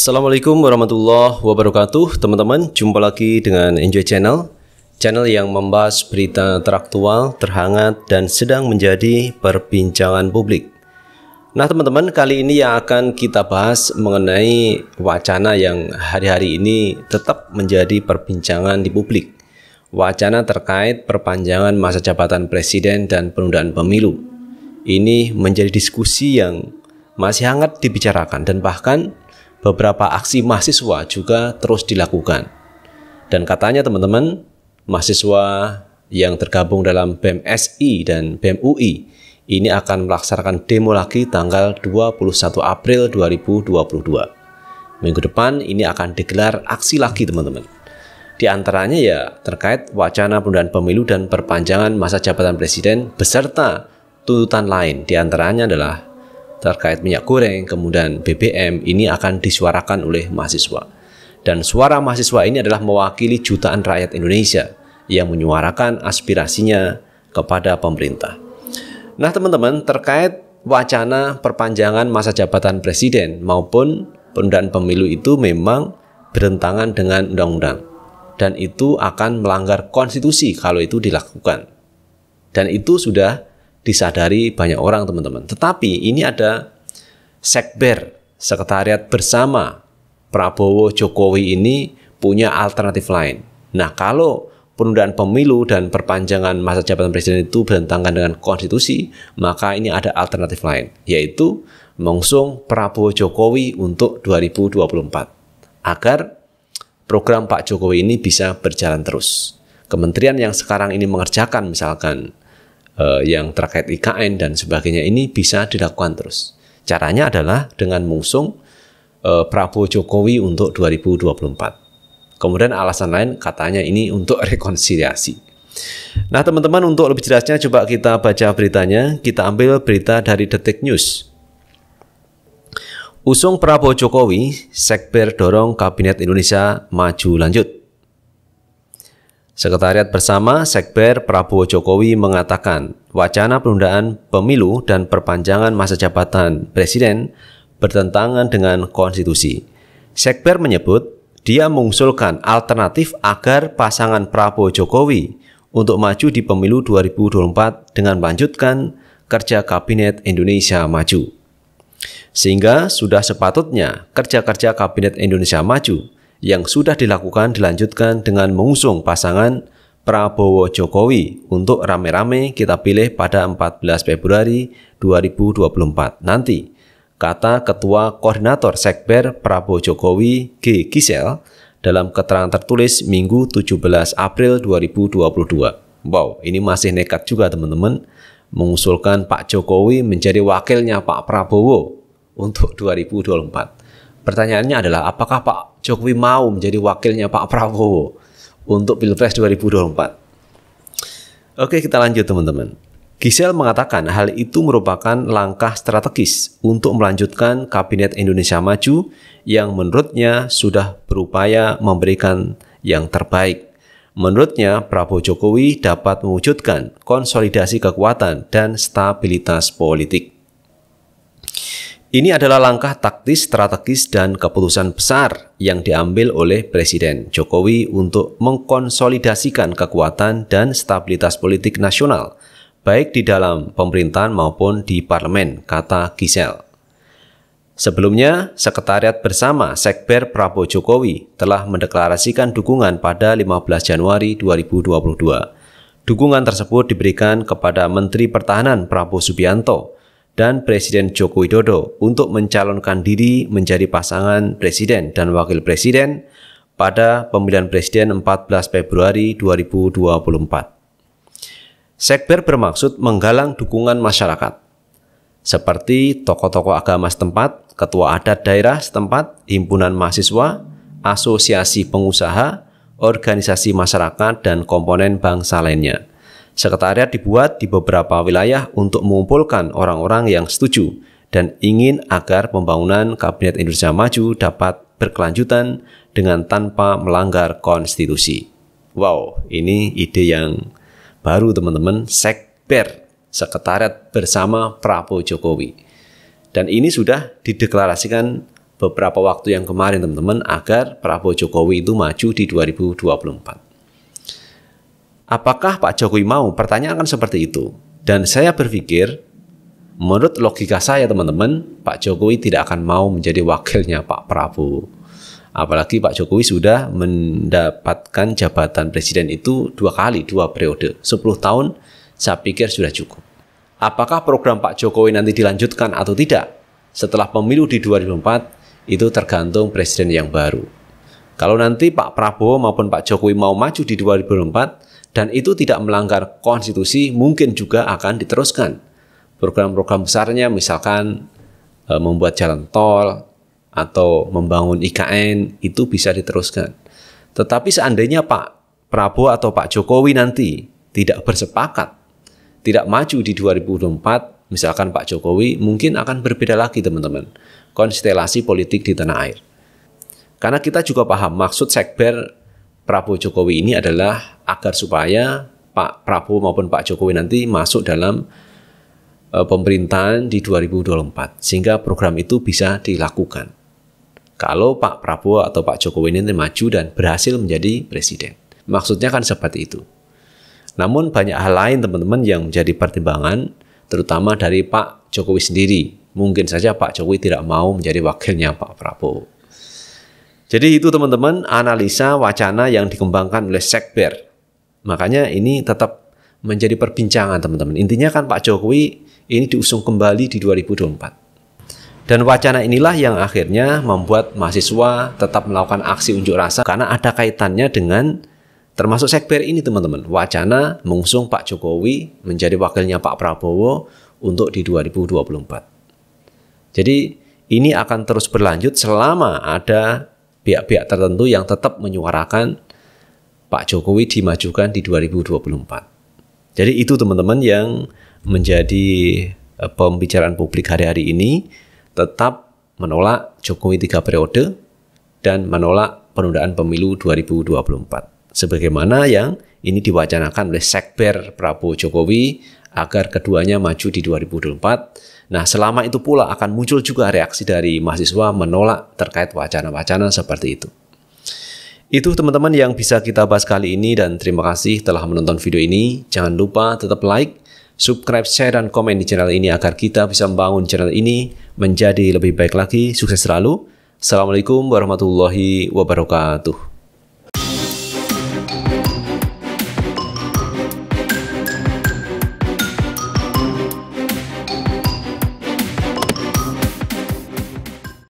Assalamualaikum warahmatullahi wabarakatuh Teman-teman, jumpa lagi dengan Enjoy Channel Channel yang membahas berita teraktual, terhangat, dan sedang menjadi perbincangan publik Nah teman-teman, kali ini yang akan kita bahas mengenai wacana yang hari-hari ini tetap menjadi perbincangan di publik Wacana terkait perpanjangan masa jabatan presiden dan penundaan pemilu Ini menjadi diskusi yang masih hangat dibicarakan dan bahkan beberapa aksi mahasiswa juga terus dilakukan. Dan katanya teman-teman, mahasiswa yang tergabung dalam BMSI dan Bmui ini akan melaksanakan demo lagi tanggal 21 April 2022. Minggu depan ini akan digelar aksi lagi teman-teman. Di antaranya ya terkait wacana penundaan pemilu dan perpanjangan masa jabatan presiden beserta tuntutan lain. Di antaranya adalah terkait minyak goreng, kemudian BBM ini akan disuarakan oleh mahasiswa. Dan suara mahasiswa ini adalah mewakili jutaan rakyat Indonesia yang menyuarakan aspirasinya kepada pemerintah. Nah, teman-teman, terkait wacana perpanjangan masa jabatan presiden maupun penundaan pemilu itu memang berentangan dengan undang-undang dan itu akan melanggar konstitusi kalau itu dilakukan. Dan itu sudah disadari banyak orang teman-teman. Tetapi ini ada sekber, sekretariat bersama Prabowo Jokowi ini punya alternatif lain. Nah kalau penundaan pemilu dan perpanjangan masa jabatan presiden itu bertentangan dengan konstitusi, maka ini ada alternatif lain, yaitu mengusung Prabowo Jokowi untuk 2024 agar program Pak Jokowi ini bisa berjalan terus. Kementerian yang sekarang ini mengerjakan misalkan eh, yang terkait IKN dan sebagainya ini bisa dilakukan terus. Caranya adalah dengan mengusung eh, Prabowo Jokowi untuk 2024. Kemudian alasan lain katanya ini untuk rekonsiliasi. Nah teman-teman untuk lebih jelasnya coba kita baca beritanya. Kita ambil berita dari Detik News. Usung Prabowo Jokowi, Sekber dorong Kabinet Indonesia maju lanjut. Sekretariat Bersama Sekber Prabowo Jokowi mengatakan wacana penundaan pemilu dan perpanjangan masa jabatan presiden bertentangan dengan konstitusi. Sekber menyebut dia mengusulkan alternatif agar pasangan Prabowo Jokowi untuk maju di pemilu 2024 dengan melanjutkan kerja Kabinet Indonesia Maju. Sehingga sudah sepatutnya kerja-kerja Kabinet Indonesia Maju yang sudah dilakukan dilanjutkan dengan mengusung pasangan Prabowo Jokowi untuk rame-rame kita pilih pada 14 Februari 2024 nanti, kata Ketua Koordinator Sekber Prabowo Jokowi G. Gisel dalam keterangan tertulis Minggu 17 April 2022. Wow, ini masih nekat juga teman-teman mengusulkan Pak Jokowi menjadi wakilnya Pak Prabowo untuk 2024. Pertanyaannya adalah apakah Pak Jokowi mau menjadi wakilnya Pak Prabowo untuk Pilpres 2024. Oke, kita lanjut teman-teman. Gisel mengatakan hal itu merupakan langkah strategis untuk melanjutkan Kabinet Indonesia Maju yang menurutnya sudah berupaya memberikan yang terbaik. Menurutnya, Prabowo Jokowi dapat mewujudkan konsolidasi kekuatan dan stabilitas politik. Ini adalah langkah taktis, strategis, dan keputusan besar yang diambil oleh Presiden Jokowi untuk mengkonsolidasikan kekuatan dan stabilitas politik nasional, baik di dalam pemerintahan maupun di parlemen, kata Gisel. Sebelumnya, Sekretariat Bersama Sekber Prabowo Jokowi telah mendeklarasikan dukungan pada 15 Januari 2022. Dukungan tersebut diberikan kepada Menteri Pertahanan Prabowo Subianto, dan Presiden Joko Widodo untuk mencalonkan diri menjadi pasangan Presiden dan Wakil Presiden pada pemilihan Presiden 14 Februari 2024. Sekber bermaksud menggalang dukungan masyarakat, seperti tokoh-tokoh agama setempat, ketua adat daerah setempat, himpunan mahasiswa, asosiasi pengusaha, organisasi masyarakat, dan komponen bangsa lainnya. Sekretariat dibuat di beberapa wilayah untuk mengumpulkan orang-orang yang setuju dan ingin agar pembangunan Kabinet Indonesia Maju dapat berkelanjutan dengan tanpa melanggar konstitusi. Wow, ini ide yang baru teman-teman, Sekber, Sekretariat Bersama Prabowo Jokowi. Dan ini sudah dideklarasikan beberapa waktu yang kemarin teman-teman agar Prabowo Jokowi itu maju di 2024. Apakah Pak Jokowi mau? Pertanyaan kan seperti itu. Dan saya berpikir, menurut logika saya teman-teman, Pak Jokowi tidak akan mau menjadi wakilnya Pak Prabowo. Apalagi Pak Jokowi sudah mendapatkan jabatan presiden itu dua kali, dua periode. sepuluh tahun saya pikir sudah cukup. Apakah program Pak Jokowi nanti dilanjutkan atau tidak? Setelah pemilu di 2004, itu tergantung presiden yang baru. Kalau nanti Pak Prabowo maupun Pak Jokowi mau maju di 2004, dan itu tidak melanggar konstitusi mungkin juga akan diteruskan. Program-program besarnya misalkan e, membuat jalan tol atau membangun IKN itu bisa diteruskan. Tetapi seandainya Pak Prabowo atau Pak Jokowi nanti tidak bersepakat, tidak maju di 2024, misalkan Pak Jokowi mungkin akan berbeda lagi teman-teman konstelasi politik di tanah air. Karena kita juga paham maksud sekber Prabowo Jokowi ini adalah agar supaya Pak Prabowo maupun Pak Jokowi nanti masuk dalam eh, pemerintahan di 2024 sehingga program itu bisa dilakukan. Kalau Pak Prabowo atau Pak Jokowi ini maju dan berhasil menjadi presiden. Maksudnya kan seperti itu. Namun banyak hal lain teman-teman yang menjadi pertimbangan terutama dari Pak Jokowi sendiri. Mungkin saja Pak Jokowi tidak mau menjadi wakilnya Pak Prabowo. Jadi itu teman-teman analisa wacana yang dikembangkan oleh Sekber. Makanya ini tetap menjadi perbincangan teman-teman. Intinya kan Pak Jokowi ini diusung kembali di 2024. Dan wacana inilah yang akhirnya membuat mahasiswa tetap melakukan aksi unjuk rasa karena ada kaitannya dengan termasuk sekber ini teman-teman. Wacana mengusung Pak Jokowi menjadi wakilnya Pak Prabowo untuk di 2024. Jadi ini akan terus berlanjut selama ada pihak-pihak tertentu yang tetap menyuarakan Pak Jokowi dimajukan di 2024. Jadi itu teman-teman yang menjadi eh, pembicaraan publik hari-hari ini tetap menolak Jokowi tiga periode dan menolak penundaan pemilu 2024. Sebagaimana yang ini diwacanakan oleh Sekber Prabowo Jokowi agar keduanya maju di 2024. Nah, selama itu pula akan muncul juga reaksi dari mahasiswa menolak terkait wacana-wacana seperti itu. Itu teman-teman yang bisa kita bahas kali ini dan terima kasih telah menonton video ini. Jangan lupa tetap like, subscribe, share, dan komen di channel ini agar kita bisa membangun channel ini menjadi lebih baik lagi. Sukses selalu. Assalamualaikum warahmatullahi wabarakatuh.